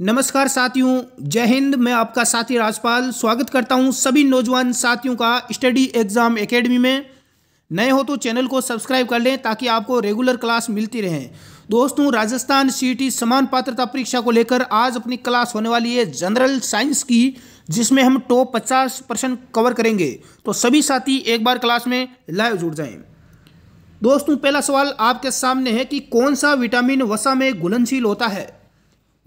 नमस्कार साथियों जय हिंद मैं आपका साथी राजपाल स्वागत करता हूं सभी नौजवान साथियों का स्टडी एग्ज़ाम एकेडमी में नए हो तो चैनल को सब्सक्राइब कर लें ताकि आपको रेगुलर क्लास मिलती रहे दोस्तों राजस्थान सीईटी समान पात्रता परीक्षा को लेकर आज अपनी क्लास होने वाली है जनरल साइंस की जिसमें हम टॉप पचास परसेंट कवर करेंगे तो सभी साथी एक बार क्लास में लाइव जुड़ जाएं दोस्तों पहला सवाल आपके सामने है कि कौन सा विटामिन वसा में घुलनशील होता है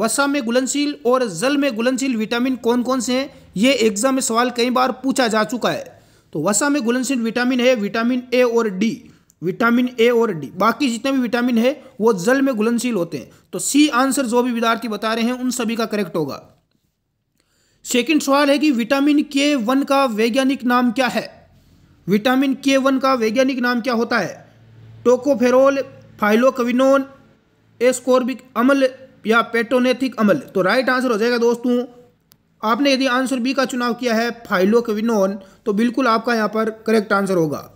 वसा में घुलनशील और जल में घुलनशील विटामिन कौन कौन से हैं ये एग्जाम में सवाल कई बार पूछा जा चुका है तो वसा में घुलनशील विटामिन है विटामिन ए और डी विटामिन ए और डी बाकी जितने भी विटामिन है वो जल में घुलनशील होते हैं तो सी आंसर जो भी विद्यार्थी बता रहे हैं उन सभी का करेक्ट होगा सेकेंड सवाल है कि विटामिन के वन का वैज्ञानिक नाम क्या है विटामिन के वन का वैज्ञानिक नाम क्या होता है टोकोफेरोल फाइलोकविनोन एस्कोर्बिक अम्ल या पेटोनेथिक अमल तो राइट आंसर हो जाएगा दोस्तों आपने यदि आंसर बी का चुनाव किया है विनोन तो बिल्कुल आपका यहाँ पर करेक्ट आंसर होगा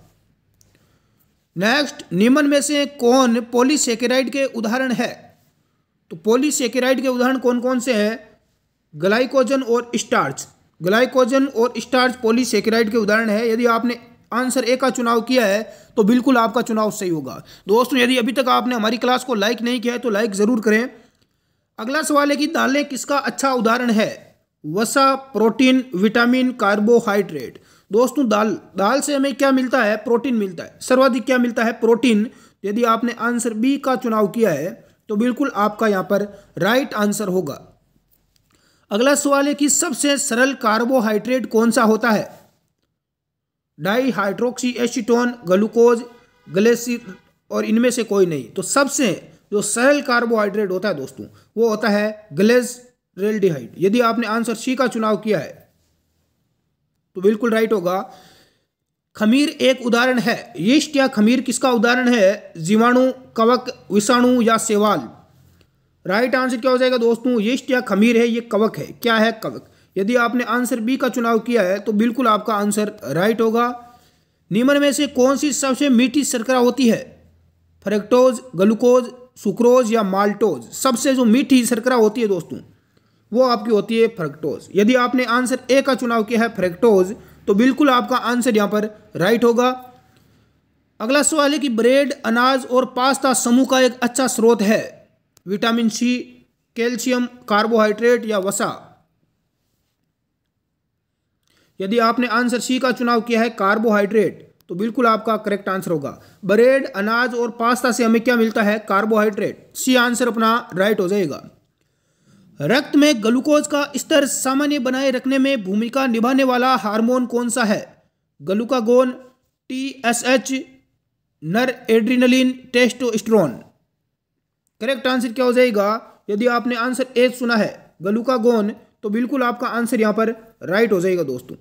नेक्स्ट निम्न में से कौन पोलीसेकेराइड के उदाहरण है तो पोलीसेकेराइड के उदाहरण कौन कौन से हैं ग्लाइकोजन और स्टार्च ग्लाइकोजन और स्टार्च पोलीसेकेराइड के उदाहरण है यदि आपने आंसर ए का चुनाव किया है तो बिल्कुल आपका चुनाव सही होगा दोस्तों यदि अभी तक आपने हमारी क्लास को लाइक नहीं किया है तो लाइक ज़रूर करें अगला सवाल है कि दालें किसका अच्छा उदाहरण है वसा प्रोटीन विटामिन कार्बोहाइड्रेट दोस्तों दाल दाल से हमें क्या मिलता है प्रोटीन मिलता है सर्वाधिक क्या मिलता है प्रोटीन यदि आपने आंसर बी का चुनाव किया है तो बिल्कुल आपका यहाँ पर राइट आंसर होगा अगला सवाल है कि सबसे सरल कार्बोहाइड्रेट कौन सा होता है डाईहाइड्रोक्सी एसिटोन ग्लूकोज ग्लेसिर और इनमें से कोई नहीं तो सबसे जो सरल कार्बोहाइड्रेट होता है दोस्तों वो होता है ग्लेज रेलडिहाइड यदि आपने आंसर सी का चुनाव किया है तो बिल्कुल राइट होगा खमीर एक उदाहरण है यीस्ट या खमीर किसका उदाहरण है जीवाणु कवक विषाणु या सेवाल राइट आंसर क्या हो जाएगा दोस्तों यीस्ट या खमीर है ये कवक है क्या है कवक यदि आपने आंसर बी का चुनाव किया है तो बिल्कुल आपका आंसर राइट होगा निम्न में से कौन सी सबसे मीठी शर्करा होती है फ्रेक्टोज ग्लूकोज सुक्रोज या माल्टोज सबसे जो मीठी शर्करा होती है दोस्तों वो आपकी होती है फ्रेक्टोज यदि आपने आंसर ए का चुनाव किया है फ्रेक्टोज तो बिल्कुल आपका आंसर यहाँ पर राइट होगा अगला सवाल है कि ब्रेड अनाज और पास्ता समूह का एक अच्छा स्रोत है विटामिन सी कैल्शियम कार्बोहाइड्रेट या वसा यदि आपने आंसर सी का चुनाव किया है कार्बोहाइड्रेट तो बिल्कुल आपका करेक्ट आंसर होगा ब्रेड अनाज और पास्ता से हमें क्या मिलता है कार्बोहाइड्रेट सी आंसर अपना राइट हो जाएगा रक्त में ग्लूकोज का स्तर सामान्य बनाए रखने में भूमिका निभाने वाला हार्मोन कौन सा है ग्लूकागोन टी एस एच नर एड्रीनलिन टेस्टोस्ट्रोन करेक्ट आंसर क्या हो जाएगा यदि आपने आंसर ए सुना है गलूकागोन तो बिल्कुल आपका आंसर यहां पर राइट हो जाएगा दोस्तों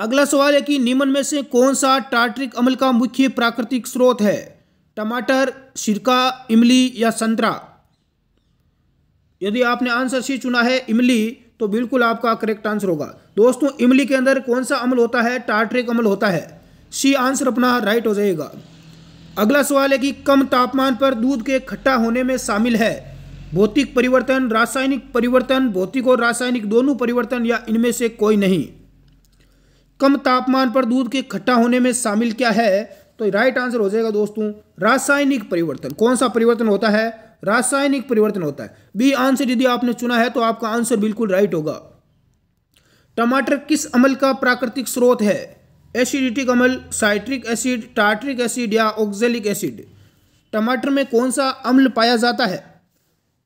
अगला सवाल है कि निम्न में से कौन सा टार्ट्रिक अम्ल का मुख्य प्राकृतिक स्रोत है टमाटर सिरका इमली या संतरा यदि आपने आंसर सी चुना है इमली तो बिल्कुल आपका करेक्ट आंसर होगा दोस्तों इमली के अंदर कौन सा अम्ल होता है टार्ट्रिक अम्ल होता है सी आंसर अपना राइट हो जाएगा अगला सवाल है कि कम तापमान पर दूध के खट्टा होने में शामिल है भौतिक परिवर्तन रासायनिक परिवर्तन भौतिक और रासायनिक दोनों परिवर्तन या इनमें से कोई नहीं कम तापमान पर दूध के इकट्ठा होने में शामिल क्या है तो राइट आंसर हो जाएगा दोस्तों रासायनिक परिवर्तन कौन सा परिवर्तन होता है रासायनिक परिवर्तन होता है बी आंसर यदि आपने चुना है तो आपका आंसर बिल्कुल राइट होगा टमाटर किस अमल का प्राकृतिक स्रोत है एसिडिटिक अमल साइट्रिक एसिड टार्ट्रिक एसिड या ऑक्जेलिक एसिड टमाटर में कौन सा अम्ल पाया जाता है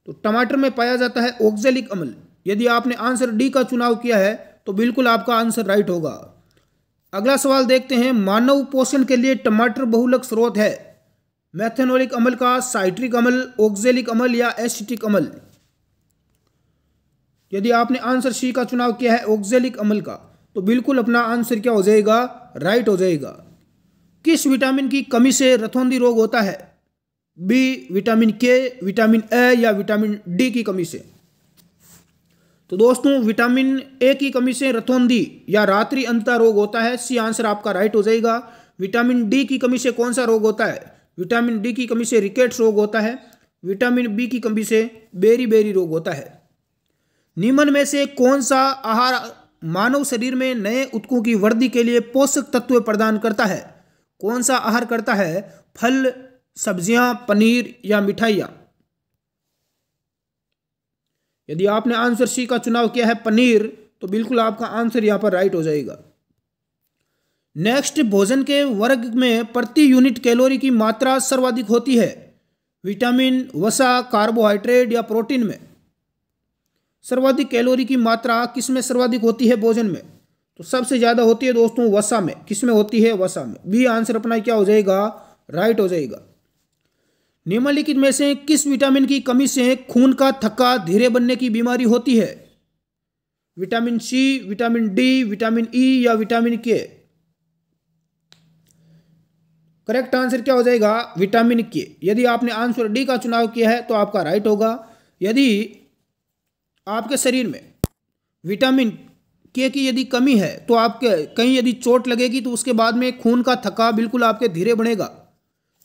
तो टमाटर में पाया जाता है ऑक्जेलिक अम्ल यदि आपने आंसर डी का चुनाव किया है तो बिल्कुल आपका आंसर राइट होगा अगला सवाल देखते हैं मानव पोषण के लिए टमाटर बहुलक स्रोत है मैथेनोलिक अमल का साइट्रिक अमल ऑक्जेलिक अमल या एसिटिक अमल यदि आपने आंसर सी का चुनाव किया है ऑक्जेलिक अमल का तो बिल्कुल अपना आंसर क्या हो जाएगा राइट हो जाएगा किस विटामिन की कमी से रथौंदी रोग होता है B vitamin K vitamin A या विटामिन डी की कमी से तो दोस्तों विटामिन ए की कमी से रथोंदी या रात्रि अंतर रोग होता है सी आंसर आपका राइट हो जाएगा विटामिन डी की कमी से कौन सा रोग होता है विटामिन डी की कमी से रिकेट्स रोग होता है विटामिन बी की कमी से बेरी बेरी रोग होता है निमन में से कौन सा आहार मानव शरीर में नए उत्कों की वृद्धि के लिए पोषक तत्व प्रदान करता है कौन सा आहार करता है फल सब्जियां पनीर या मिठाइयाँ यदि आपने आंसर सी का चुनाव किया है पनीर तो बिल्कुल आपका आंसर यहाँ पर राइट हो जाएगा नेक्स्ट भोजन के वर्ग में प्रति यूनिट कैलोरी की मात्रा सर्वाधिक होती है विटामिन वसा कार्बोहाइड्रेट या प्रोटीन में सर्वाधिक कैलोरी की मात्रा किस में सर्वाधिक होती है भोजन में तो सबसे ज़्यादा होती है दोस्तों वसा में किस में होती है वसा में बी आंसर अपना क्या हो जाएगा राइट हो जाएगा निम्नलिखित में से किस विटामिन की कमी से खून का थक्का धीरे बनने की बीमारी होती है vitamin C vitamin D vitamin E e या विटामिन के करेक्ट आंसर क्या हो जाएगा विटामिन के यदि आपने आंसर डी का चुनाव किया है तो आपका राइट होगा यदि आपके शरीर में विटामिन के की यदि कमी है तो आपके कहीं यदि चोट लगेगी तो उसके बाद में खून का थका बिल्कुल आपके धीरे बढ़ेगा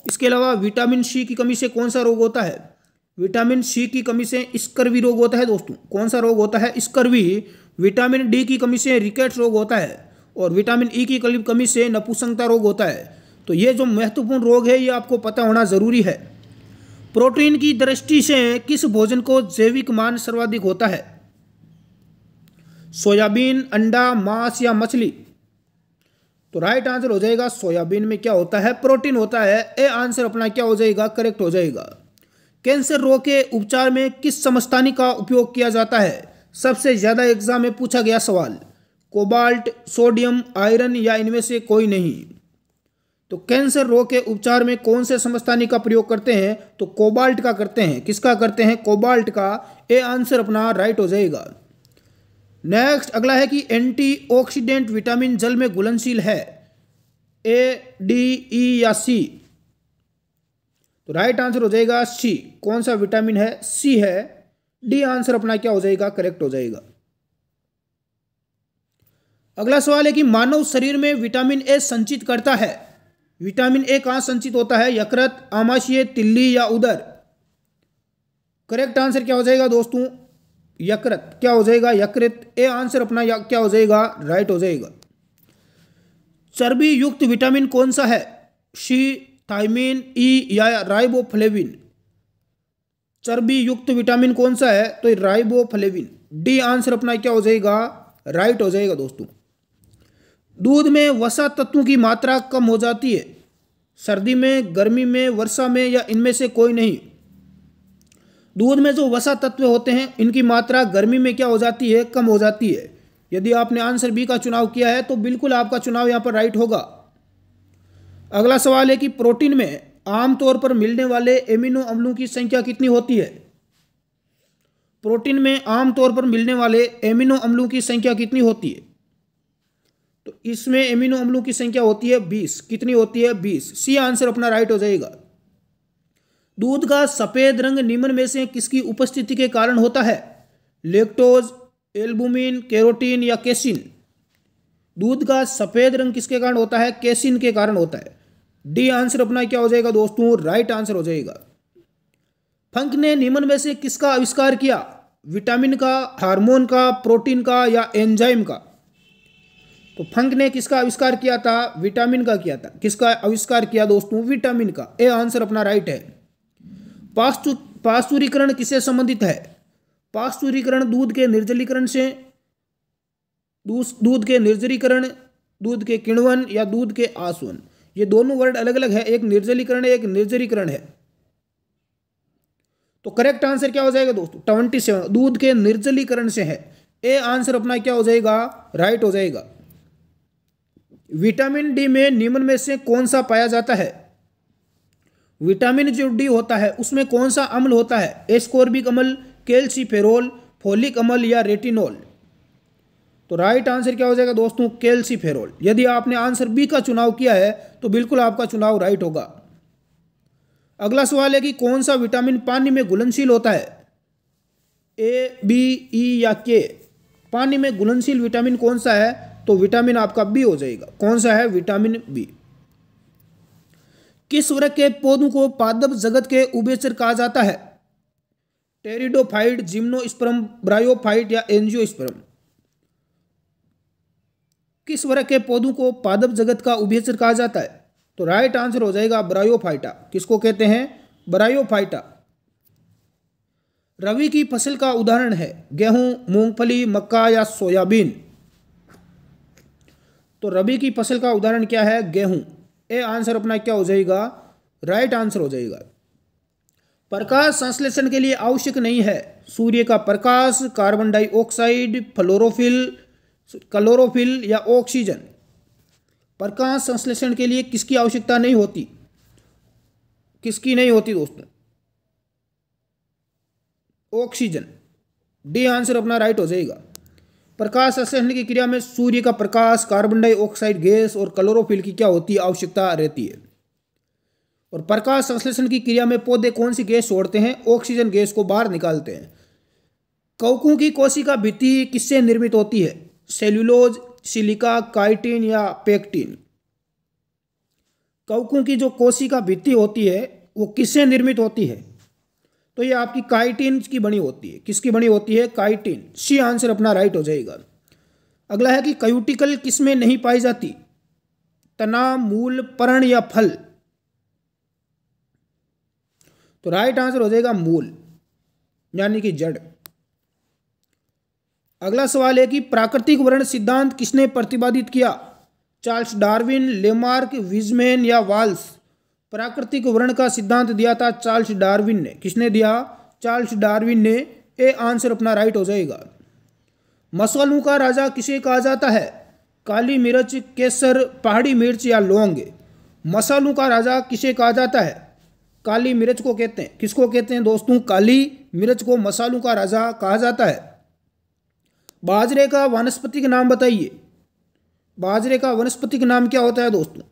इसके अलावा विटामिन सी की कमी से कौन सा रोग होता है विटामिन सी की कमी से स्कर्वी रोग होता है दोस्तों कौन सा रोग होता है स्कर्वी विटामिन डी की कमी से रिकेट्स रोग होता है और विटामिन ई e की कमी से नपुसंगता रोग होता है तो ये जो महत्वपूर्ण रोग है ये आपको पता होना ज़रूरी है प्रोटीन की दृष्टि से किस भोजन को जैविक मान सर्वाधिक होता है सोयाबीन अंडा मांस या मछली तो राइट आंसर हो जाएगा सोयाबीन में क्या होता है प्रोटीन होता है ए आंसर अपना क्या हो जाएगा करेक्ट हो जाएगा कैंसर रोग के उपचार में किस समस्तानी का उपयोग किया जाता है सबसे ज़्यादा एग्जाम में पूछा गया सवाल कोबाल्ट सोडियम आयरन या इनमें से कोई नहीं तो कैंसर रोग के उपचार में कौन से समस्तानी का प्रयोग करते हैं तो कोबाल्ट का करते हैं किसका करते हैं कोबाल्ट का ए आंसर अपना राइट हो जाएगा नेक्स्ट अगला है कि एंटीऑक्सीडेंट विटामिन जल में घुलनशील है ए डी ई या सी तो राइट आंसर हो जाएगा सी कौन सा विटामिन है सी है डी आंसर अपना क्या हो जाएगा करेक्ट हो जाएगा अगला सवाल है कि मानव शरीर में विटामिन ए संचित करता है विटामिन ए कहां संचित होता है यकृत आमाशीय तिल्ली या उदर करेक्ट आंसर क्या हो जाएगा दोस्तों यकृत क्या हो जाएगा यकृत ए आंसर अपना क्या हो जाएगा राइट हो जाएगा चर्बी युक्त विटामिन कौन सा है सी थाइमिन ई या राइबोफ्लेविन चर्बी युक्त विटामिन कौन सा है तो राइबोफ्लेविन डी आंसर अपना क्या हो जाएगा राइट हो जाएगा दोस्तों दूध में वसा तत्वों की मात्रा कम हो जाती है सर्दी में गर्मी में वर्षा में या इनमें से कोई नहीं दूध में जो वसा तत्व होते हैं इनकी मात्रा गर्मी में क्या हो जाती है कम हो जाती है यदि आपने आंसर बी का चुनाव किया है तो बिल्कुल आपका चुनाव यहाँ पर राइट होगा अगला सवाल है कि प्रोटीन में आमतौर पर मिलने वाले एमिनो अम्लों की संख्या कितनी होती है प्रोटीन में आमतौर पर मिलने वाले एमिनो अम्लों की संख्या कितनी होती है तो इसमें एमिनो अम्लों की संख्या होती है बीस कितनी होती है बीस सी आंसर अपना राइट हो जाएगा दूध का सफ़ेद रंग निम्न में से किसकी उपस्थिति के कारण होता है लेक्टोज एल्बुमिन कैरोटीन या केसिन दूध का सफ़ेद रंग किसके कारण होता है केसिन के कारण होता है डी आंसर अपना क्या हो जाएगा दोस्तों राइट आंसर हो जाएगा फंक ने निम्न में से किसका आविष्कार किया विटामिन का हार्मोन का प्रोटीन का या एंजाइम का तो फंक ने किसका आविष्कार किया था विटामिन का किया था किसका आविष्कार किया दोस्तों विटामिन का ए आंसर अपना राइट है पास्तु पास्तुरीकरण किससे संबंधित है पास्तुरीकरण दूध के निर्जलीकरण से दूध के निर्जलीकरण दूध के किण्वन या दूध के आसवन ये दोनों वर्ड अलग अलग है एक निर्जलीकरण है एक निर्जरीकरण है तो करेक्ट आंसर क्या हो जाएगा दोस्तों ट्वेंटी सेवन दूध के निर्जलीकरण से है ए आंसर अपना क्या हो जाएगा राइट हो जाएगा विटामिन डी में निम्न में से कौन सा पाया जाता है विटामिन जो डी होता है उसमें कौन सा अम्ल होता है एस्कोर्बिक अम्ल कैल्सीफेरोल फोलिक अम्ल या रेटिनोल तो राइट आंसर क्या हो जाएगा दोस्तों कैल्सीफेरोल यदि आपने आंसर बी का चुनाव किया है तो बिल्कुल आपका चुनाव राइट होगा अगला सवाल है कि कौन सा विटामिन पानी में घुलनशील होता है ए बी ई या के पानी में घुलनशील विटामिन कौन सा है तो विटामिन आपका बी हो जाएगा कौन सा है विटामिन बी किस वर्ग के पौधों को पादप जगत के उबेचर कहा जाता है टेरिडोफाइट जिम्नोस्पर्म ब्रायोफाइट या एंजियोस्पर्म किस वर्ग के पौधों को पादप जगत का उभेचर कहा जाता है तो राइट आंसर हो जाएगा ब्रायोफाइटा किसको कहते हैं ब्रायोफाइटा रवि की फसल का उदाहरण है गेहूं मूंगफली मक्का या सोयाबीन तो रबी की फसल का उदाहरण क्या है गेहूं ए आंसर अपना क्या हो जाएगा राइट आंसर हो जाएगा प्रकाश संश्लेषण के लिए आवश्यक नहीं है सूर्य का प्रकाश कार्बन डाइऑक्साइड फ्लोरोफिल क्लोरोफिल या ऑक्सीजन प्रकाश संश्लेषण के लिए किसकी आवश्यकता नहीं होती किसकी नहीं होती दोस्तों ऑक्सीजन डी आंसर अपना राइट हो जाएगा प्रकाश संश्लेषण की क्रिया में सूर्य का प्रकाश कार्बन डाइऑक्साइड गैस और क्लोरोफिल की क्या होती है आवश्यकता रहती है और प्रकाश संश्लेषण की क्रिया में पौधे कौन सी गैस छोड़ते हैं ऑक्सीजन गैस को बाहर निकालते हैं कवकों की कोशिका भित्ति किससे निर्मित होती है सेल्यूलोज सिलिका काइटिन या पेक्टिन कवकों की जो कोशिका भित्ति होती है वो किससे निर्मित होती है तो ये आपकी काइटिन की बनी होती है किसकी बनी होती है काइटिन सी आंसर अपना राइट हो जाएगा अगला है कि कयूटिकल किस में नहीं पाई जाती तना मूल पर्ण या फल तो राइट आंसर हो जाएगा मूल यानी कि जड़ अगला सवाल है कि प्राकृतिक वर्ण सिद्धांत किसने प्रतिपादित किया चार्ल्स डार्विन लेमार्क विजमेन या वाल्स प्राकृतिक वर्ण का सिद्धांत दिया था चार्ल्स डार्विन ने किसने दिया चार्ल्स डार्विन ने ए आंसर अपना राइट हो जाएगा मसालों का राजा किसे कहा जाता है काली मिर्च केसर पहाड़ी मिर्च या लौंग मसालों का राजा किसे कहा जाता है काली मिर्च को कहते हैं किसको कहते हैं दोस्तों काली मिर्च को मसालों का राजा कहा जाता है बाजरे का वनस्पति का नाम बताइए बाजरे का वनस्पति का नाम क्या होता है दोस्तों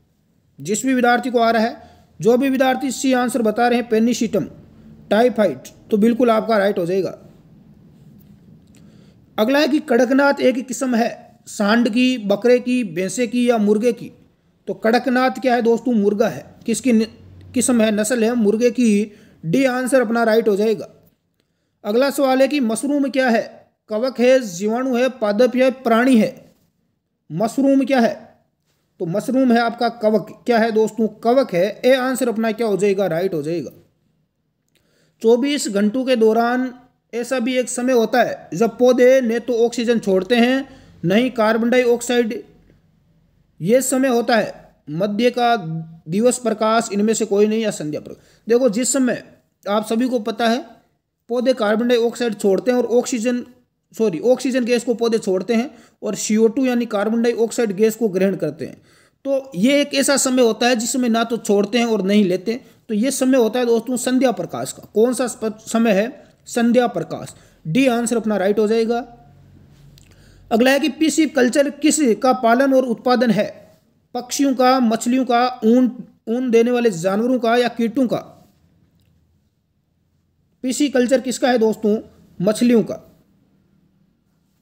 जिस भी विद्यार्थी को आ रहा है जो भी विद्यार्थी सी आंसर बता रहे हैं पेनिशिटम टाइफाइड तो बिल्कुल आपका राइट हो जाएगा अगला है कि कड़कनाथ एक किस्म है सांड की बकरे की भैंसे की या मुर्गे की तो कड़कनाथ क्या है दोस्तों मुर्गा है किसकी किस्म है नस्ल है मुर्गे की डी आंसर अपना राइट हो जाएगा अगला सवाल है कि मशरूम क्या है कवक है जीवाणु है पादप है प्राणी है मशरूम क्या है तो मशरूम है आपका कवक क्या है दोस्तों कवक है ए आंसर अपना क्या हो जाएगा राइट हो जाएगा चौबीस घंटों के दौरान ऐसा भी एक समय होता है जब पौधे ने तो ऑक्सीजन छोड़ते हैं नहीं कार्बन डाइऑक्साइड ये समय होता है मध्य का दिवस प्रकाश इनमें से कोई नहीं या संध्या प्रकाश देखो जिस समय आप सभी को पता है पौधे कार्बन डाइऑक्साइड छोड़ते हैं और ऑक्सीजन सॉरी ऑक्सीजन गैस को पौधे छोड़ते हैं और सीओ यानी कार्बन डाइऑक्साइड गैस को ग्रहण करते हैं तो ये एक ऐसा समय होता है जिसमें ना तो छोड़ते हैं और नहीं लेते तो ये समय होता है दोस्तों संध्या प्रकाश का कौन सा समय है संध्या प्रकाश डी आंसर अपना राइट हो जाएगा अगला है कि पीसी कल्चर किस का पालन और उत्पादन है पक्षियों का मछलियों का ऊन ऊन देने वाले जानवरों का या कीटों का पीसी कल्चर किसका है दोस्तों मछलियों का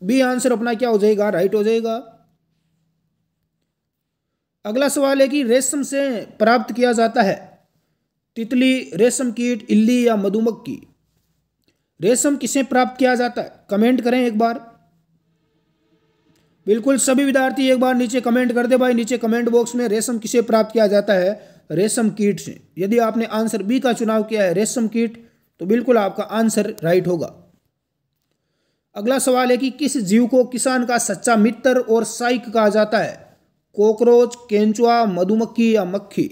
बी आंसर अपना क्या हो जाएगा राइट हो जाएगा अगला सवाल है कि रेशम से प्राप्त किया जाता है तितली रेशम कीट इल्ली या मधुमक्खी रेशम किसे प्राप्त किया जाता है कमेंट करें एक बार बिल्कुल सभी विद्यार्थी एक बार नीचे कमेंट कर दे भाई नीचे कमेंट बॉक्स में रेशम किसे प्राप्त किया जाता है रेशम कीट से यदि आपने आंसर बी का चुनाव किया है रेशम कीट तो बिल्कुल आपका आंसर राइट होगा अगला सवाल है कि किस जीव को किसान का सच्चा मित्र और साइक कहा जाता है कॉकरोच केंचुआ मधुमक्खी या मक्खी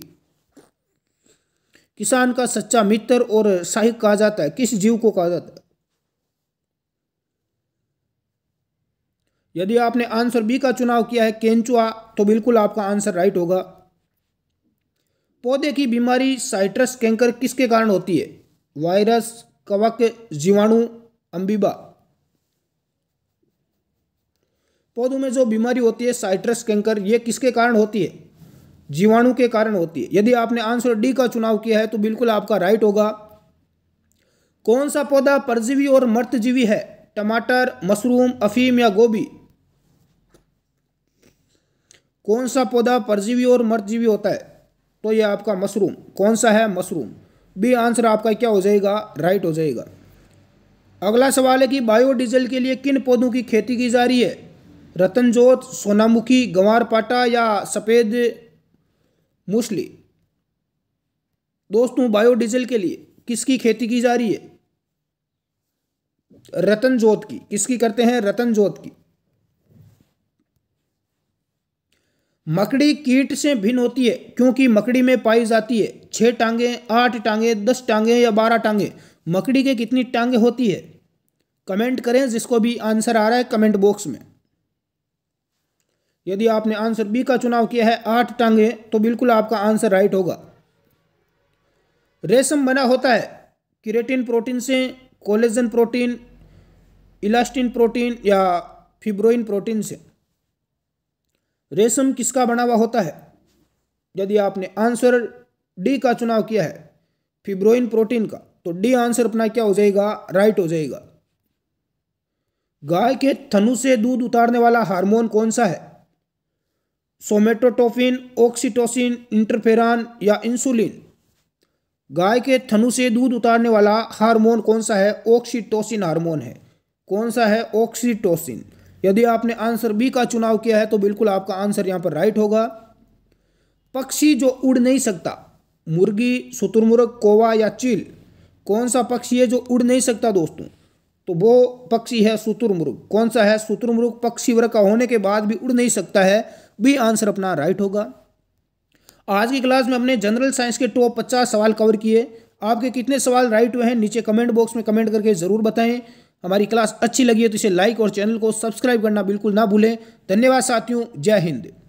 किसान का सच्चा मित्र और साहिक कहा जाता है किस जीव को कहा जाता है यदि आपने आंसर बी का चुनाव किया है केंचुआ तो बिल्कुल आपका आंसर राइट होगा पौधे की बीमारी साइट्रस कैंकर किसके कारण होती है वायरस कवक जीवाणु अंबिबा पौधों में जो बीमारी होती है साइट्रस कैंकर ये किसके कारण होती है जीवाणु के कारण होती है यदि आपने आंसर डी का चुनाव किया है तो बिल्कुल आपका राइट होगा कौन सा पौधा परजीवी और मर्तजीवी है टमाटर मशरूम अफीम या गोभी कौन सा पौधा परजीवी और मर्तजीवी होता है तो ये आपका मशरूम कौन सा है मशरूम बी आंसर आपका क्या हो जाएगा राइट हो जाएगा अगला सवाल है कि बायोडीजल के लिए किन पौधों की खेती की जा रही है रतनजोत सोनामुखी गंवारपाटा या सफ़ेद मूसली दोस्तों बायोडीजल के लिए किसकी खेती की जा रही है रतनजोत की किसकी करते हैं रतनजोत की मकड़ी कीट से भिन्न होती है क्योंकि मकड़ी में पाई जाती है छः टांगे आठ टांगे दस टांगे या बारह टांगे मकड़ी के कितनी टांगे होती है कमेंट करें जिसको भी आंसर आ रहा है कमेंट बॉक्स में यदि आपने आंसर बी का चुनाव किया है आठ टांगे तो बिल्कुल आपका आंसर राइट होगा रेशम बना होता है किरेटिन प्रोटीन से कोलेजन प्रोटीन इलास्टिन प्रोटीन या फिब्रोइन प्रोटीन से रेशम किसका बना हुआ होता है यदि आपने आंसर डी का चुनाव किया है फिब्रोइन प्रोटीन का तो डी आंसर अपना क्या हो जाएगा राइट हो जाएगा गाय के थनु से दूध उतारने वाला हार्मोन कौन सा है सोमेटोटोफिन ऑक्सीटोसिन इंटरफेरान या इंसुलिन गाय के थनु से दूध उतारने वाला हार्मोन कौन सा है ऑक्सीटोसिन हार्मोन है कौन सा है ऑक्सीटोसिन यदि आपने आंसर बी का चुनाव किया है तो बिल्कुल आपका आंसर यहाँ पर राइट होगा पक्षी जो उड़ नहीं सकता मुर्गी शुतुरमुर्ग कोवा या चील कौन सा पक्षी है जो उड़ नहीं सकता दोस्तों तो वो पक्षी है शुतुरमुर्ग कौन सा है शुतुरमुर्ग पक्षी वर्ग का होने के बाद भी उड़ नहीं सकता है बी आंसर अपना राइट होगा आज की क्लास में हमने जनरल साइंस के टॉप पचास सवाल कवर किए आपके कितने सवाल राइट हुए हैं नीचे कमेंट बॉक्स में कमेंट करके ज़रूर बताएं हमारी क्लास अच्छी लगी है तो इसे लाइक और चैनल को सब्सक्राइब करना बिल्कुल ना भूलें धन्यवाद साथियों जय हिंद